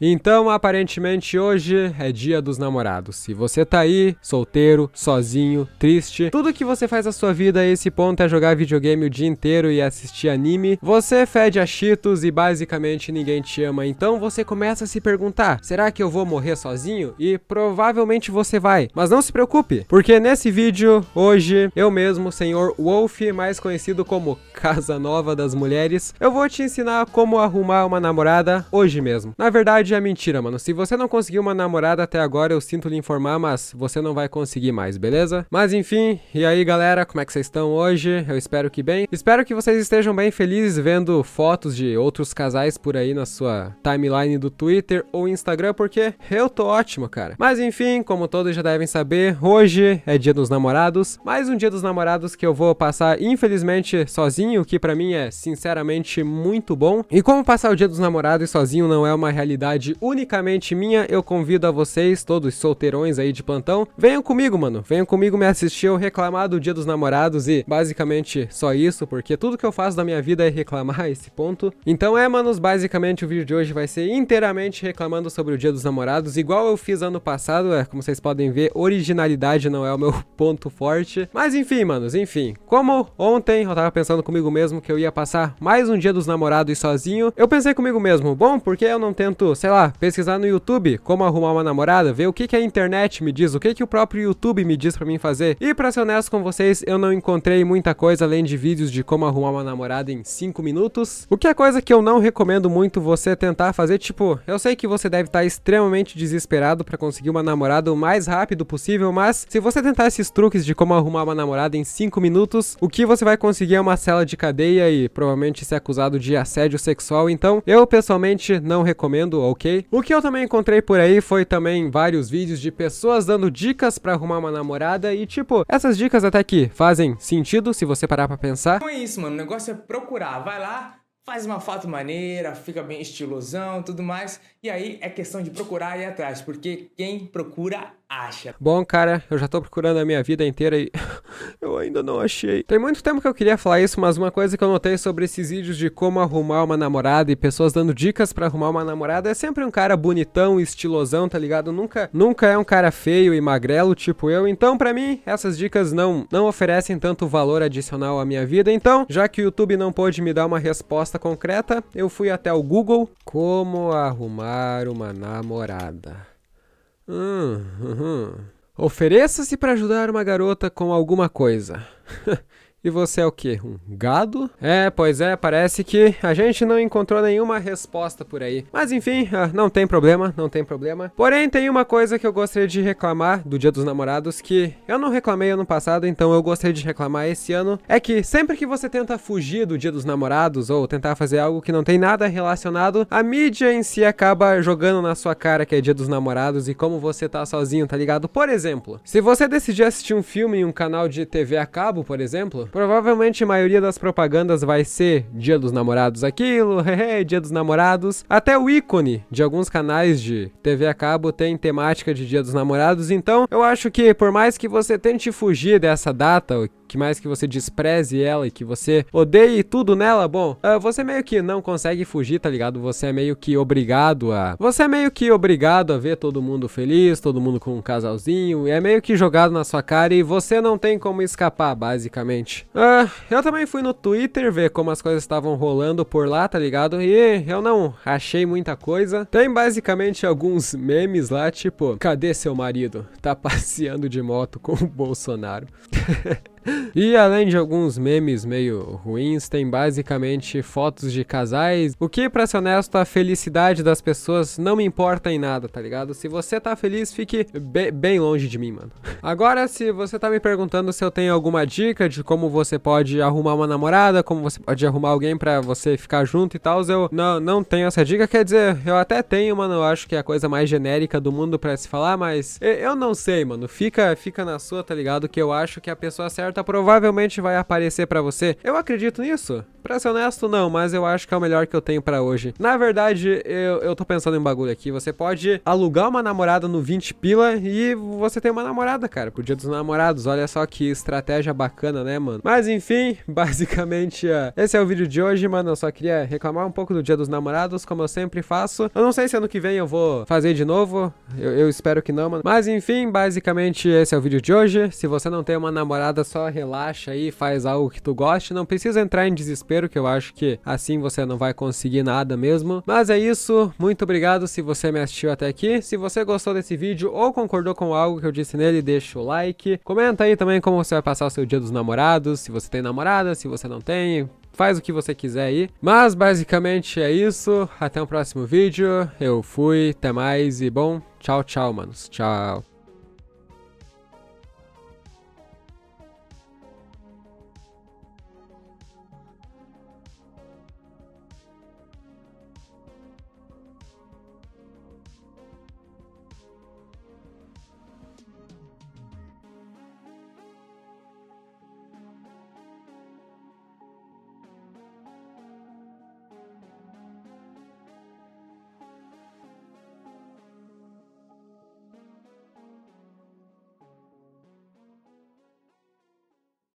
Então, aparentemente hoje é dia dos namorados. Se você tá aí, solteiro, sozinho, triste, tudo que você faz na sua vida a esse ponto é jogar videogame o dia inteiro e assistir anime, você fede a cheetos e basicamente ninguém te ama. Então você começa a se perguntar: será que eu vou morrer sozinho? E provavelmente você vai. Mas não se preocupe, porque nesse vídeo, hoje, eu mesmo, senhor Wolf, mais conhecido como Casa Nova das Mulheres, eu vou te ensinar como arrumar uma namorada hoje mesmo. Na verdade, verdade é mentira, mano. Se você não conseguiu uma namorada até agora, eu sinto lhe informar, mas você não vai conseguir mais, beleza? Mas enfim, e aí galera, como é que vocês estão hoje? Eu espero que bem. Espero que vocês estejam bem felizes vendo fotos de outros casais por aí na sua timeline do Twitter ou Instagram, porque eu tô ótimo, cara. Mas enfim, como todos já devem saber, hoje é dia dos namorados, mais um dia dos namorados que eu vou passar, infelizmente, sozinho, que para mim é sinceramente muito bom. E como passar o dia dos namorados sozinho não é uma realidade unicamente minha, eu convido a vocês, todos solteirões aí de plantão, venham comigo, mano. Venham comigo me assistir eu reclamar do Dia dos Namorados e basicamente só isso, porque tudo que eu faço da minha vida é reclamar esse ponto. Então é, manos, basicamente o vídeo de hoje vai ser inteiramente reclamando sobre o Dia dos Namorados, igual eu fiz ano passado, é, como vocês podem ver, originalidade não é o meu ponto forte. Mas enfim, manos, enfim. Como ontem eu tava pensando comigo mesmo que eu ia passar mais um Dia dos Namorados sozinho, eu pensei comigo mesmo, bom, porque eu não tento, sei sei lá, pesquisar no YouTube como arrumar uma namorada, ver o que, que a internet me diz, o que, que o próprio YouTube me diz para mim fazer. E pra ser honesto com vocês, eu não encontrei muita coisa além de vídeos de como arrumar uma namorada em 5 minutos. O que é coisa que eu não recomendo muito você tentar fazer, tipo, eu sei que você deve estar tá extremamente desesperado para conseguir uma namorada o mais rápido possível, mas se você tentar esses truques de como arrumar uma namorada em 5 minutos, o que você vai conseguir é uma cela de cadeia e provavelmente ser acusado de assédio sexual, então eu pessoalmente não recomendo, ou ok? O que eu também encontrei por aí foi também vários vídeos de pessoas dando dicas para arrumar uma namorada e tipo, essas dicas até que fazem sentido se você parar para pensar. Então é isso, mano, o negócio é procurar, vai lá, faz uma foto maneira, fica bem estilosão, tudo mais. E aí é questão de procurar e atrás, porque quem procura acha? Bom, cara, eu já tô procurando a minha vida inteira e eu ainda não achei. Tem muito tempo que eu queria falar isso, mas uma coisa que eu notei sobre esses vídeos de como arrumar uma namorada e pessoas dando dicas para arrumar uma namorada é sempre um cara bonitão, estilosão, tá ligado? Nunca, nunca é um cara feio e magrelo tipo eu. Então, para mim, essas dicas não não oferecem tanto valor adicional à minha vida. Então, já que o YouTube não pôde me dar uma resposta concreta, eu fui até o Google como arrumar uma namorada uhum. Ofereça-se para ajudar uma garota com alguma coisa. E você é o quê? Um gado? É, pois é, parece que a gente não encontrou nenhuma resposta por aí. Mas enfim, ah, não tem problema, não tem problema. Porém, tem uma coisa que eu gostaria de reclamar do Dia dos Namorados que eu não reclamei ano passado, então eu gostaria de reclamar esse ano. É que sempre que você tenta fugir do Dia dos Namorados ou tentar fazer algo que não tem nada relacionado, a mídia em si acaba jogando na sua cara que é Dia dos Namorados e como você tá sozinho, tá ligado? Por exemplo, se você decidir assistir um filme em um canal de TV a cabo, por exemplo, Provavelmente a maioria das propagandas vai ser Dia dos Namorados aquilo, Dia dos Namorados. Até o ícone de alguns canais de TV a cabo tem temática de Dia dos Namorados, então eu acho que por mais que você tente fugir dessa data, que mais que você despreze ela e que você odeie tudo nela, bom, uh, você meio que não consegue fugir, tá ligado? Você é meio que obrigado a. Você é meio que obrigado a ver todo mundo feliz, todo mundo com um casalzinho, e é meio que jogado na sua cara e você não tem como escapar, basicamente. Uh, eu também fui no Twitter ver como as coisas estavam rolando por lá, tá ligado? E eu não achei muita coisa. Tem basicamente alguns memes lá, tipo, cadê seu marido? Tá passeando de moto com o Bolsonaro. e além de alguns memes meio ruins, tem basicamente fotos de casais. O que, pra ser honesto, a felicidade das pessoas não me importa em nada, tá ligado? Se você tá feliz, fique be bem longe de mim, mano. Agora, se você tá me perguntando se eu tenho alguma dica de como você pode arrumar uma namorada, como você pode arrumar alguém pra você ficar junto e tal, eu não, não tenho essa dica. Quer dizer, eu até tenho, mano. Eu acho que é a coisa mais genérica do mundo pra se falar, mas eu não sei, mano. Fica, fica na sua, tá ligado? Que eu acho que a pessoa certa provavelmente vai aparecer para você. Eu acredito nisso. Pra ser honesto, não, mas eu acho que é o melhor que eu tenho para hoje. Na verdade, eu, eu tô pensando em um bagulho aqui. Você pode alugar uma namorada no 20 pila e você tem uma namorada, cara, pro dia dos namorados. Olha só que estratégia bacana, né, mano? Mas enfim, basicamente, uh, esse é o vídeo de hoje, mano. Eu só queria reclamar um pouco do dia dos namorados, como eu sempre faço. Eu não sei se ano que vem eu vou fazer de novo. Eu, eu espero que não, mano. Mas enfim, basicamente, esse é o vídeo de hoje. Se você não tem uma namorada, namorada, só relaxa aí, faz algo que tu goste. Não precisa entrar em desespero, que eu acho que assim você não vai conseguir nada mesmo. Mas é isso. Muito obrigado se você me assistiu até aqui. Se você gostou desse vídeo ou concordou com algo que eu disse nele, deixa o like. Comenta aí também como você vai passar o seu dia dos namorados, se você tem namorada, se você não tem, faz o que você quiser aí. Mas basicamente é isso. Até o próximo vídeo. Eu fui, até mais e bom, tchau, tchau, manos. Tchau.